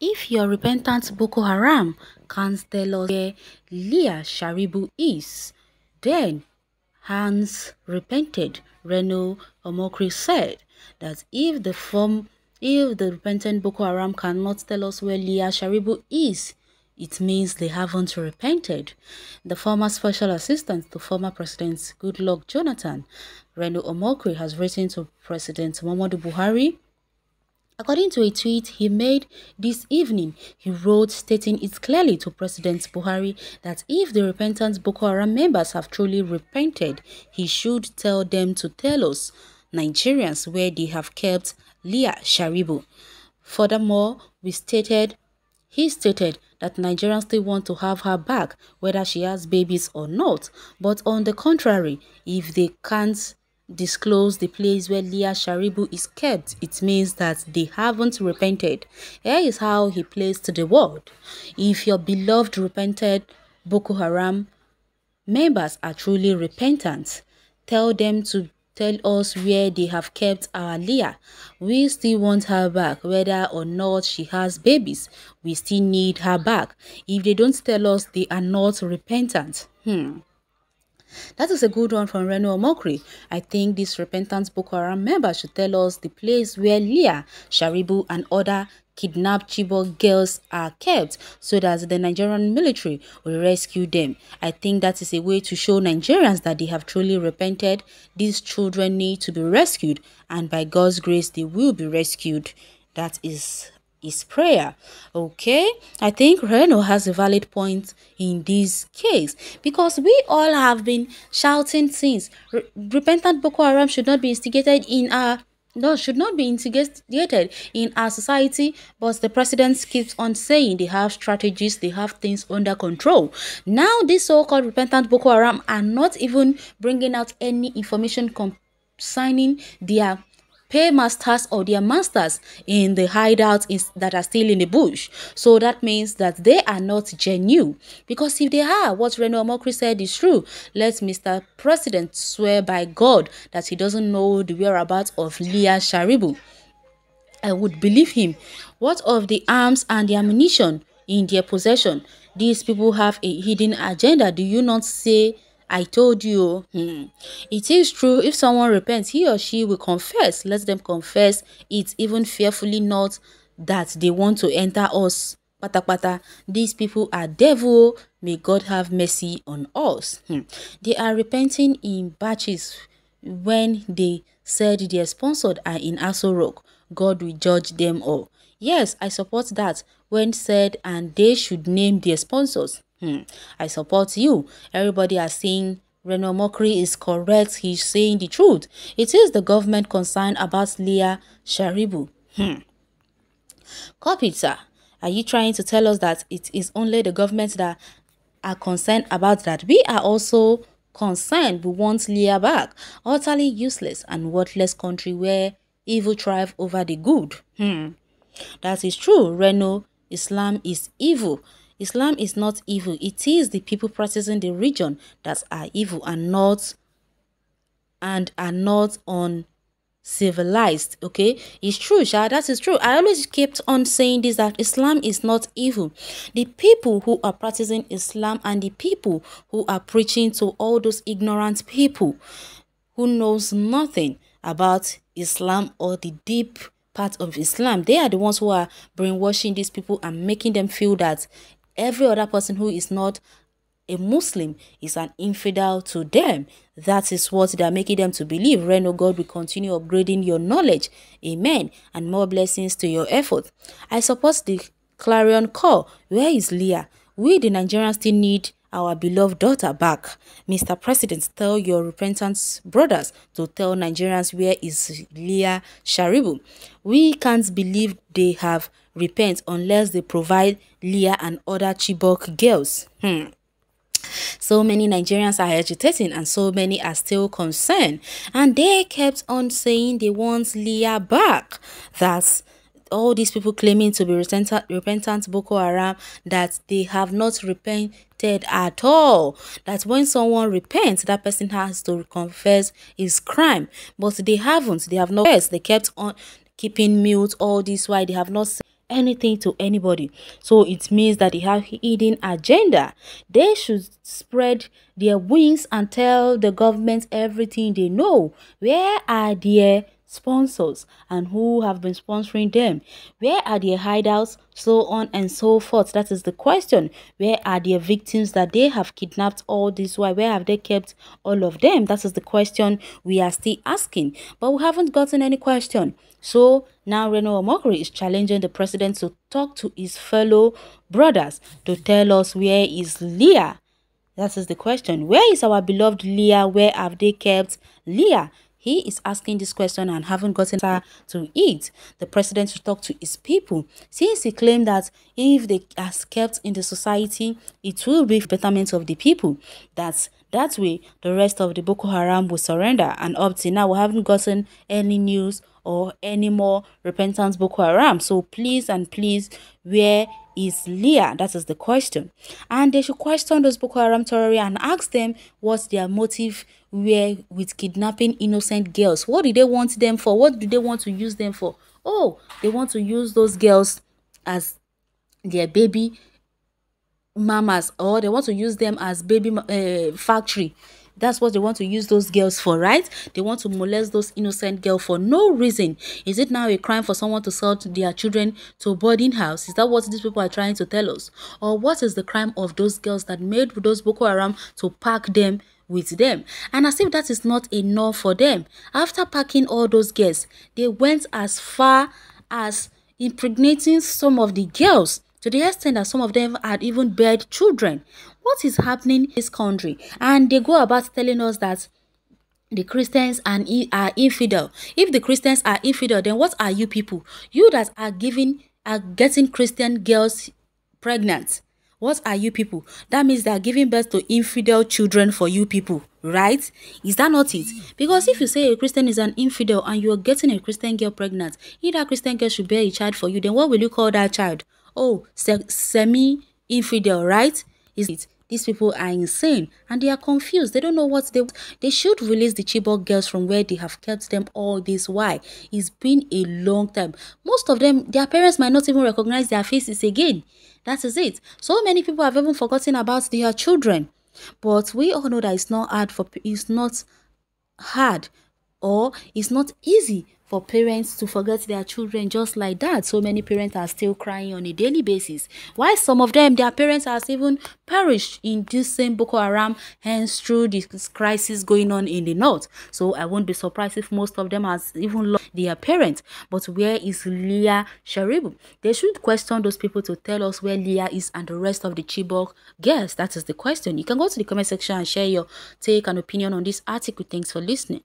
If your repentant Boko Haram can't tell us where Leah Sharibu is, then Hans repented. Reno Omokri said that if the form if the repentant Boko Haram cannot tell us where Leah Sharibu is, it means they haven't repented. The former special assistant to former President Goodluck Jonathan, Renu Omokri, has written to President Muhammadu Buhari. According to a tweet he made this evening, he wrote stating it clearly to President Buhari that if the repentant Boko Haram members have truly repented, he should tell them to tell us, Nigerians, where they have kept Leah Sharibu. Furthermore, we stated he stated that Nigerians still want to have her back whether she has babies or not, but on the contrary, if they can't disclose the place where Leah Sharibu is kept, it means that they haven't repented. Here is how he placed the word. If your beloved repented Boko Haram members are truly repentant, tell them to tell us where they have kept our Leah. We still want her back, whether or not she has babies. We still need her back. If they don't tell us, they are not repentant. Hmm. That is a good one from Reno Omokri. I think this repentant Boko Haram member should tell us the place where Leah, Sharibu, and other kidnapped Chibok girls are kept so that the Nigerian military will rescue them. I think that is a way to show Nigerians that they have truly repented. These children need to be rescued and by God's grace they will be rescued. That is is prayer. Okay, I think Reno has a valid point in this case because we all have been shouting since repentant Boko Haram should not be instigated in our Thus should not be integrated in our society, but the president keeps on saying they have strategies, they have things under control. Now these so-called repentant Boko Haram are not even bringing out any information concerning their paymasters or their masters in the hideouts is, that are still in the bush. So that means that they are not genuine. Because if they are, what Reno Omokri said is true. Let Mr. President swear by God that he doesn't know the whereabouts of Leah Sharibu. I would believe him. What of the arms and the ammunition in their possession? These people have a hidden agenda. Do you not say I told you. Hmm. It is true, if someone repents, he or she will confess. Let them confess It's even fearfully not that they want to enter us. Pata pata, these people are devil. May God have mercy on us. Hmm. They are repenting in batches when they said their sponsored are in Aso Rock. God will judge them all. Yes, I support that when said and they should name their sponsors. Hmm. I support you. Everybody are saying Reno Mokri is correct. He's saying the truth. It is the government concerned about Leah Sharibu. Hmm. Kopita, are you trying to tell us that it is only the government that are concerned about that? We are also concerned. We want Leah back. Utterly useless and worthless country where evil thrive over the good. Hmm. That is true. Reno Islam is evil. Islam is not evil. It is the people practicing the religion that are evil and not and are not on civilized okay it's true Sha, that is true i always kept on saying this that islam is not evil the people who are practicing islam and the people who are preaching to all those ignorant people who knows nothing about islam or the deep part of islam they are the ones who are brainwashing these people and making them feel that every other person who is not a Muslim is an infidel to them. That is what they are making them to believe. Reno God will continue upgrading your knowledge. Amen. And more blessings to your effort. I suppose the clarion call. Where is Leah? We, the Nigerians, still need our beloved daughter back. Mr. President, tell your repentant brothers to tell Nigerians where is Leah Sharibu. We can't believe they have repent unless they provide Leah and other Chibok girls. Hmm. So many Nigerians are agitating and so many are still concerned. And they kept on saying they want Leah back. That's all these people claiming to be repentant, repentant Boko Haram that they have not repented at all. That when someone repents, that person has to confess his crime. But they haven't. They have not. They kept on keeping mute all this while they have not said anything to anybody so it means that they have hidden agenda they should spread their wings and tell the government everything they know where are their sponsors and who have been sponsoring them. Where are their hideouts? So on and so forth. That is the question. Where are their victims that they have kidnapped all this why? Where have they kept all of them? That is the question we are still asking. But we haven't gotten any question. So now Reno Omokri is challenging the president to talk to his fellow brothers to tell us where is Leah. That is the question. Where is our beloved Leah? Where have they kept Leah? He is asking this question and haven't gotten her to eat. The president should talk to his people since he claimed that if they are kept in the society, it will be betterment of the people. That that way, the rest of the Boko Haram will surrender. And up till now, we haven't gotten any news or any more repentance Boko Haram. So please and please, where is Leah? That is the question. And they should question those Boko Haram terrorists and ask them what their motive were with kidnapping innocent girls. What did they want them for? What do they want to use them for? Oh, they want to use those girls as their baby mamas or they want to use them as baby uh, factory That's what they want to use those girls for, right? They want to molest those innocent girls for no reason. Is it now a crime for someone to sell their children to a boarding house? Is that what these people are trying to tell us? Or what is the crime of those girls that made those Boko Haram to pack them with them and as if that is not enough for them after packing all those girls they went as far as impregnating some of the girls to the extent that some of them had even bared children. What is happening in this country? And they go about telling us that the Christians and are infidel. If the Christians are infidel, then what are you people? You that are giving are getting Christian girls pregnant. What are you people? That means they are giving birth to infidel children for you people, right? Is that not it? Because if you say a Christian is an infidel and you are getting a Christian girl pregnant, either Christian girl should bear a child for you, then what will you call that child? oh, semi infidel, right? Is it? These people are insane and they are confused. They don't know what they they should release the Chibok girls from where they have kept them all this while. It's been a long time. Most of them, their parents might not even recognize their faces again. That is it. So many people have even forgotten about their children. But we all know that it's not hard for it's not hard or it's not easy for parents to forget their children just like that. So many parents are still crying on a daily basis. Why some of them, their parents has even perished in this same Boko Haram, hence through this crisis going on in the north. So I won't be surprised if most of them has even lost their parents. But where is Leah Sharibu? They should question those people to tell us where Leah is and the rest of the Chibok girls. That is the question. You can go to the comment section and share your take and opinion on this article. Thanks for listening.